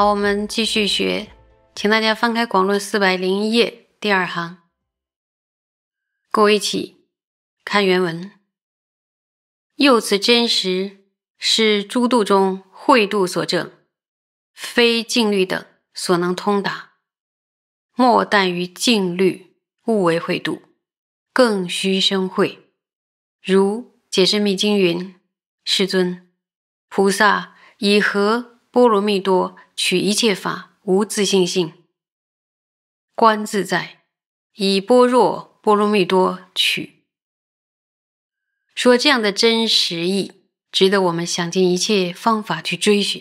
好，我们继续学，请大家翻开《广论》四百零一页第二行，跟我一起看原文。又此真实是诸度中慧度所证，非净律等所能通达。莫但于净律，勿为慧度，更须生慧。如《解深密经》云：“世尊，菩萨以何？”波罗蜜多取一切法无自信性观自在以般若波罗蜜多取说这样的真实意，值得我们想尽一切方法去追寻。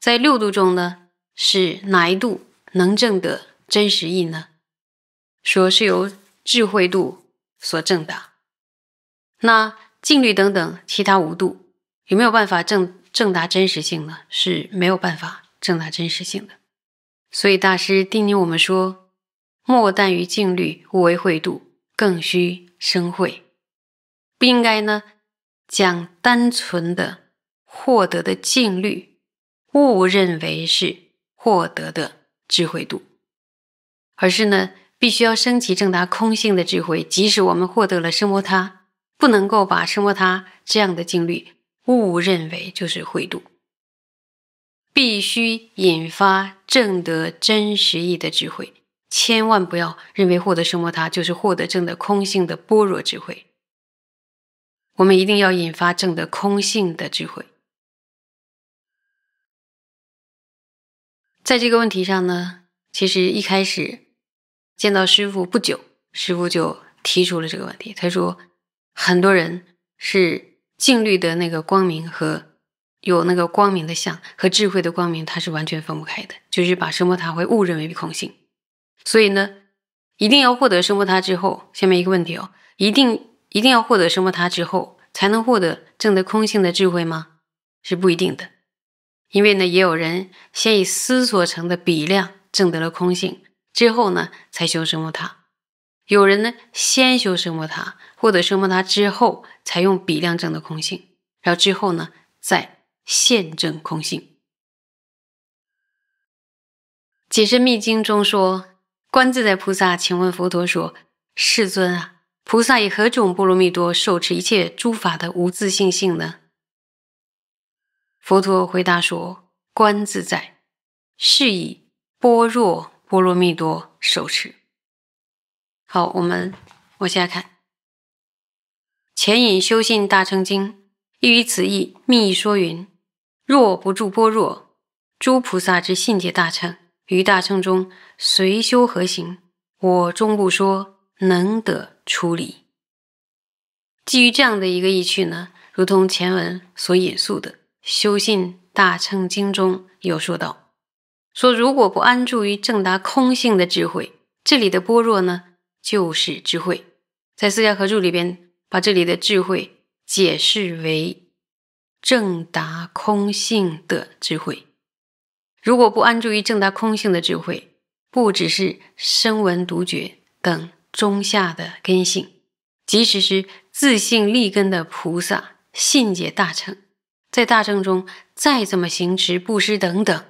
在六度中呢，是哪一度能证得真实意呢？说是由智慧度所证的。那静律等等其他五度有没有办法证？证达真实性呢是没有办法证达真实性的，所以大师叮咛我们说：莫但于净律，勿为慧度，更需生慧。不应该呢将单纯的获得的净律误认为是获得的智慧度，而是呢必须要升起正达空性的智慧。即使我们获得了生摩他，不能够把生摩他这样的净律。误认为就是慧度，必须引发正得真实义的智慧，千万不要认为获得生摩他就是获得正的空性的般若智慧。我们一定要引发正的空性的智慧。在这个问题上呢，其实一开始见到师傅不久，师傅就提出了这个问题。他说，很多人是。净虑的那个光明和有那个光明的相和智慧的光明，它是完全分不开的。就是把生波塔会误认为是空性，所以呢，一定要获得生波塔之后，下面一个问题哦，一定一定要获得生波塔之后，才能获得证得空性的智慧吗？是不一定的，因为呢，也有人先以思索成的比量证得了空性，之后呢，才修生波塔。有人呢先修生灭塔，获得生灭他之后，才用比量证的空性，然后之后呢再现证空性。《解释密经》中说：“观自在菩萨，请问佛陀说，世尊啊，菩萨以何种波罗蜜多受持一切诸法的无自性性呢？”佛陀回答说：“观自在是以般若波罗蜜多受持。”好，我们往下看。前引修信大乘经，依于此意，密说云：若不住般若，诸菩萨之信解大乘，于大乘中随修何行，我终不说能得出离。基于这样的一个意趣呢，如同前文所引述的，修信大乘经中有说道：说如果不安住于正达空性的智慧，这里的般若呢？就是智慧，在四家合著里边，把这里的智慧解释为正达空性的智慧。如果不安住于正达空性的智慧，不只是声闻独觉等中下的根性，即使是自信立根的菩萨信解大乘，在大乘中再怎么行持布施等等，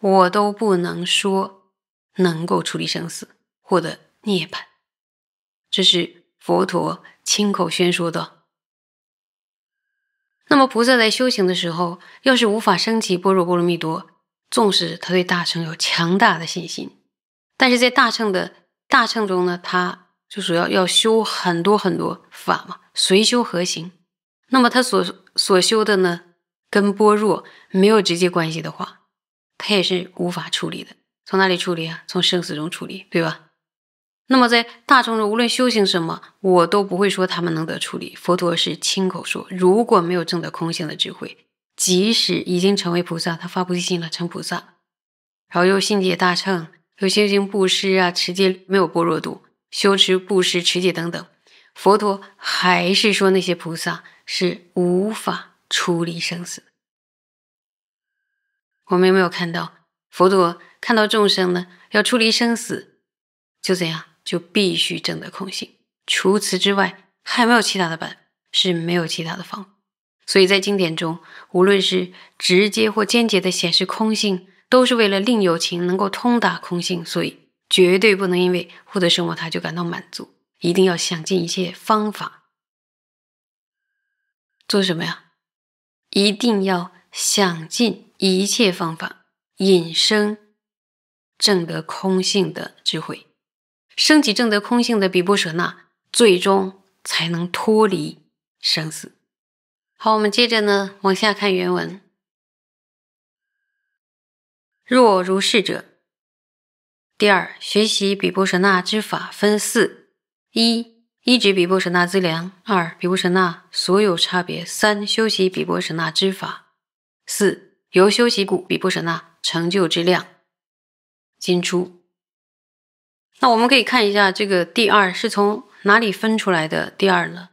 我都不能说能够处理生死。获得涅槃，这是佛陀亲口宣说的。那么菩萨在修行的时候，要是无法升起般若波罗蜜多，纵使他对大乘有强大的信心，但是在大乘的大乘中呢，他就主要要修很多很多法嘛，随修合行。那么他所所修的呢，跟般若没有直接关系的话，他也是无法处理的。从哪里处理啊？从生死中处理，对吧？那么，在大众中，无论修行什么，我都不会说他们能得出离。佛陀是亲口说，如果没有证得空性的智慧，即使已经成为菩萨，他发菩提心了成菩萨，然后又心解大乘，又修行布施啊持戒，没有般若度，修持布施持戒等等，佛陀还是说那些菩萨是无法出离生死。我们有没有看到佛陀看到众生呢？要出离生死，就怎样？就必须证得空性，除此之外，还没有其他的办法，是没有其他的方。法。所以，在经典中，无论是直接或间接的显示空性，都是为了令有情能够通达空性。所以，绝对不能因为获得圣活他就感到满足，一定要想尽一切方法。做什么呀？一定要想尽一切方法，引生证得空性的智慧。升起正得空性的比波舍那，最终才能脱离生死。好，我们接着呢往下看原文。若如是者，第二学习比波舍那之法分四：一、依据比波舍那资粮；二、比波舍那所有差别；三、修习比波舍那之法；四、由修习故比波舍那成就之量。今出。那我们可以看一下这个第二是从哪里分出来的第二呢？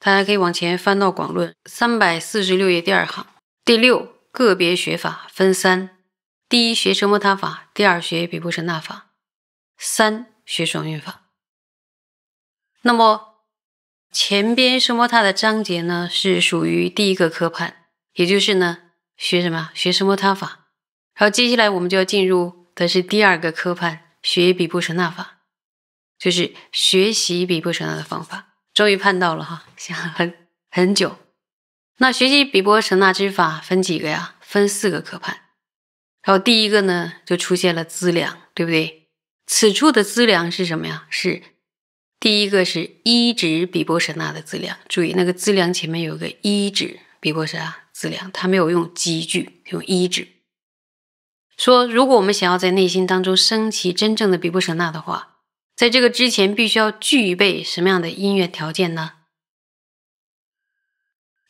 大家可以往前翻到《广论》三百四十六页第二行。第六个别学法分三：第一学什么他法，第二学比布声纳法，三学双韵法。那么前边什么他的章节呢？是属于第一个科判，也就是呢学什么学什么他法。然后接下来我们就要进入的是第二个科判。学比波什那法，就是学习比波什那的方法。终于盼到了哈，想很很久。那学习比波什那之法分几个呀？分四个可判。然后第一个呢，就出现了资粮，对不对？此处的资粮是什么呀？是第一个是一指比波舍那的资粮。注意那个资粮前面有个一指比波舍那资粮，它没有用积聚，用一指。说，如果我们想要在内心当中升起真正的比布舍那的话，在这个之前必须要具备什么样的音乐条件呢？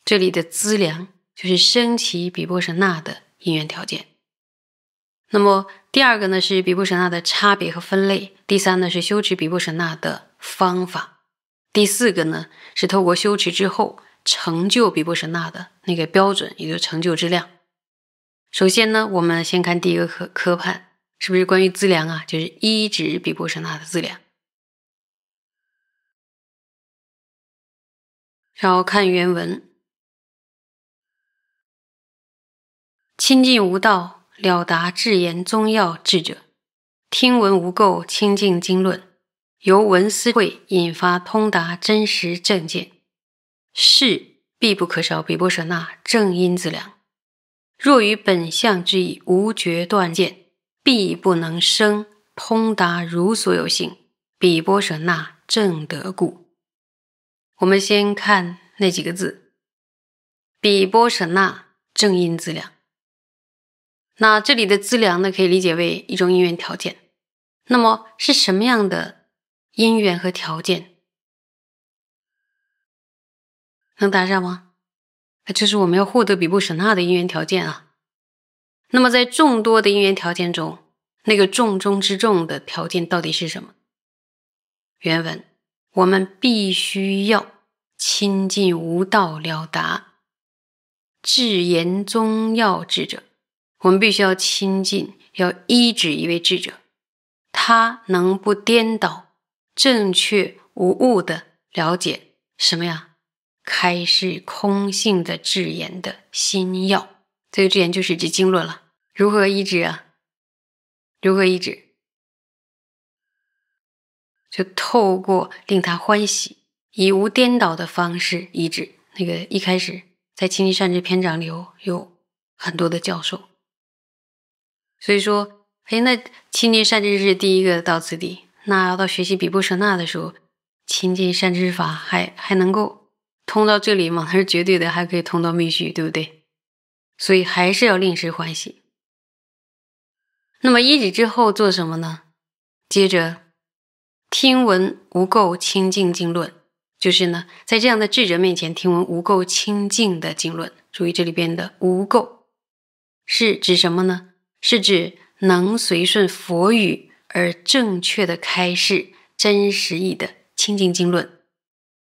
这里的资粮就是升起比布舍那的音乐条件。那么第二个呢是比布舍那的差别和分类，第三呢是修持比布舍那的方法，第四个呢是透过修持之后成就比布舍那的那个标准，也就是成就之量。首先呢，我们先看第一个科科判，是不是关于资粮啊？就是一直比婆舍那的资粮。然后看原文：清净无道了达智言宗要智者，听闻无垢清净经论，由闻思慧引发通达真实正见，是必不可少比波舍那正因资粮。若于本相之意无决断见，必不能生通达如所有性。比波舍那正得故。我们先看那几个字：比波舍那正因资粮。那这里的资粮呢，可以理解为一种因缘条件。那么是什么样的因缘和条件？能答上吗？那就是我们要获得比布舍那的因缘条件啊。那么，在众多的因缘条件中，那个重中之重的条件到底是什么？原文：我们必须要亲近无道了达至言宗要智者。我们必须要亲近，要依止一位智者，他能不颠倒、正确无误的了解什么呀？开示空性的治言的新药，这个治言就是指经论了。如何医治啊？如何医治？就透过令他欢喜，以无颠倒的方式医治。那个一开始在亲近善知篇章里有有很多的教授，所以说，哎，那亲近善知是第一个到此地。那要到学习比布舍那的时候，亲近善知法还还能够。通到这里嘛，它是绝对的，还可以通到密续，对不对？所以还是要令时欢喜。那么一指之后做什么呢？接着听闻无垢清净经论，就是呢，在这样的智者面前听闻无垢清净的经论。注意这里边的无垢是指什么呢？是指能随顺佛语而正确的开示真实意的清净经论。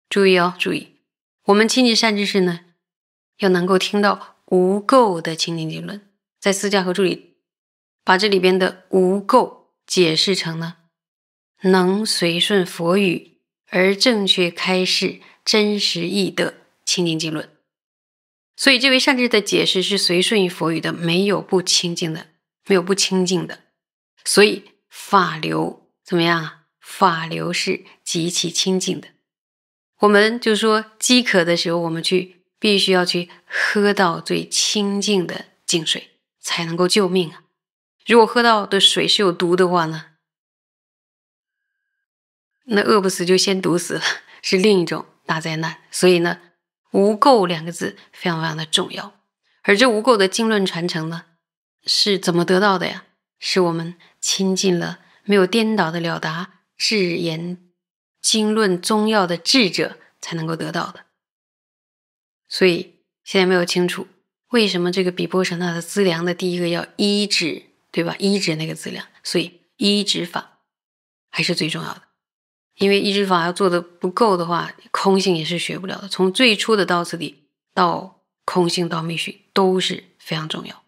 注意哦，注意。我们亲近善知识呢，要能够听到无垢的清净经论，在私家和助理把这里边的无垢解释成呢，能随顺佛语而正确开示真实意的清净经论。所以这位善知识的解释是随顺于佛语的，没有不清净的，没有不清净的。所以法流怎么样啊？法流是极其清净的。我们就说，饥渴的时候，我们去必须要去喝到最清净的净水，才能够救命啊！如果喝到的水是有毒的话呢，那饿不死就先毒死了，是另一种大灾难。所以呢，“无垢”两个字非常非常的重要。而这“无垢”的经论传承呢，是怎么得到的呀？是我们亲近了没有颠倒的了达智言。经论中药的智者才能够得到的，所以现在没有清楚为什么这个比波什纳的资粮的第一个要医治，对吧？医治那个资粮，所以医治法还是最重要的，因为医治法要做的不够的话，空性也是学不了的。从最初的到次第到空性到密续都是非常重要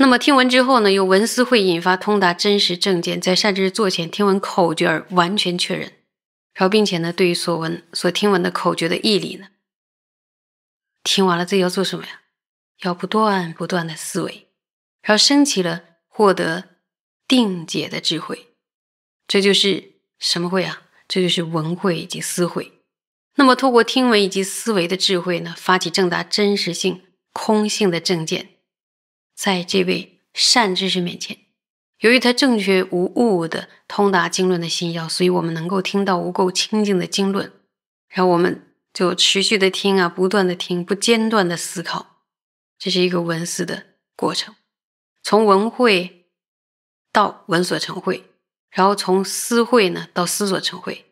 那么听闻之后呢，有闻思会引发通达真实正见，在善知识座前听闻口诀而完全确认，然后并且呢，对于所闻所听闻的口诀的义理呢，听完了自己要做什么呀？要不断不断的思维，然后升起了获得定解的智慧，这就是什么会啊？这就是闻会以及思会。那么透过听闻以及思维的智慧呢，发起正达真实性空性的正见。在这位善知识面前，由于他正确无误的通达经论的心要，所以我们能够听到无垢清净的经论。然后我们就持续的听啊，不断的听，不间断的思考，这是一个闻思的过程。从闻会到闻所成会，然后从思会呢到思所成会，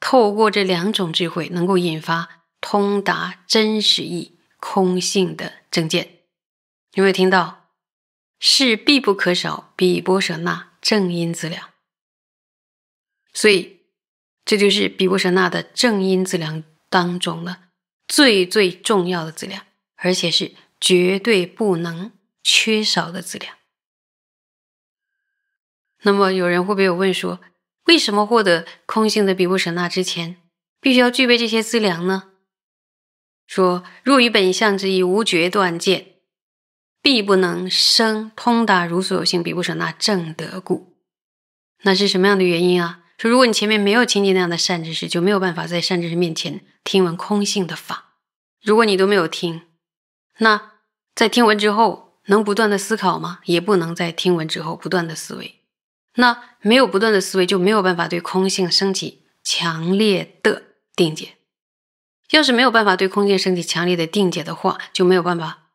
透过这两种智慧，能够引发通达真实意空性的正见。有没有听到？是必不可少比波舍那正因资粮，所以这就是比波舍那的正因资粮当中呢最最重要的资粮，而且是绝对不能缺少的资粮。那么有人会不会有问说，为什么获得空性的比波舍那之前必须要具备这些资粮呢？说若于本相之意无决断见。必不能生通达如所有性，彼不舍那正得故。那是什么样的原因啊？说如果你前面没有亲近那样的善知识，就没有办法在善知识面前听闻空性的法。如果你都没有听，那在听闻之后能不断的思考吗？也不能在听闻之后不断的思维。那没有不断的思维，就没有办法对空性升起强烈的定解。要是没有办法对空性升起强烈的定解的话，就没有办法。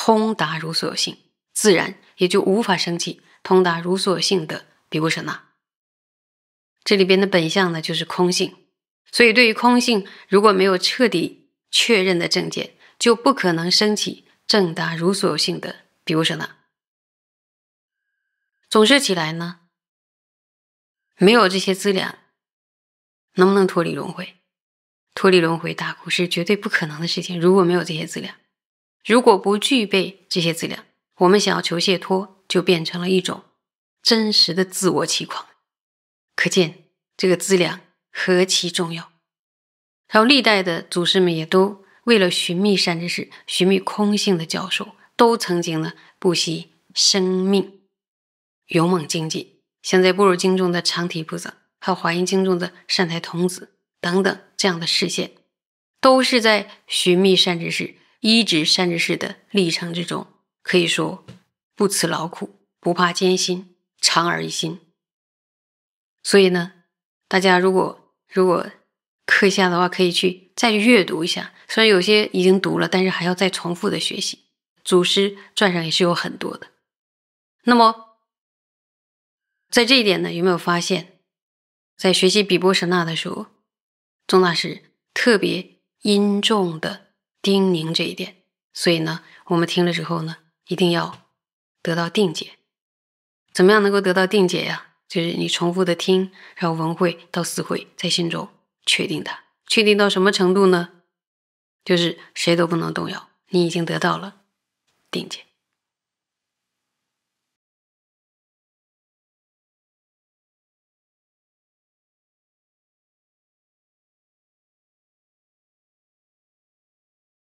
通达如所有性，自然也就无法升起通达如所有性的比库舍那。这里边的本相呢，就是空性。所以，对于空性，如果没有彻底确认的证件，就不可能升起正达如所有性的比库舍那。总结起来呢，没有这些资粮，能不能脱离轮回？脱离轮回、大苦是绝对不可能的事情。如果没有这些资粮，如果不具备这些资粮，我们想要求解脱，就变成了一种真实的自我欺狂。可见这个资粮何其重要！还有历代的祖师们也都为了寻觅善知识、寻觅空性的教授，都曾经呢不惜生命，勇猛精进。像在《般若经》中的长提菩萨，还有《华严经》中的善财童子等等这样的视线，都是在寻觅善知识。一直善着事的历程之中，可以说不辞劳苦，不怕艰辛，常而一心。所以呢，大家如果如果课下的话，可以去再阅读一下。虽然有些已经读了，但是还要再重复的学习。祖师传上也是有很多的。那么在这一点呢，有没有发现，在学习比波什纳的时候，宗大师特别殷重的。叮咛这一点，所以呢，我们听了之后呢，一定要得到定解。怎么样能够得到定解呀？就是你重复的听，然后文会到思会，在心中确定它，确定到什么程度呢？就是谁都不能动摇，你已经得到了定解。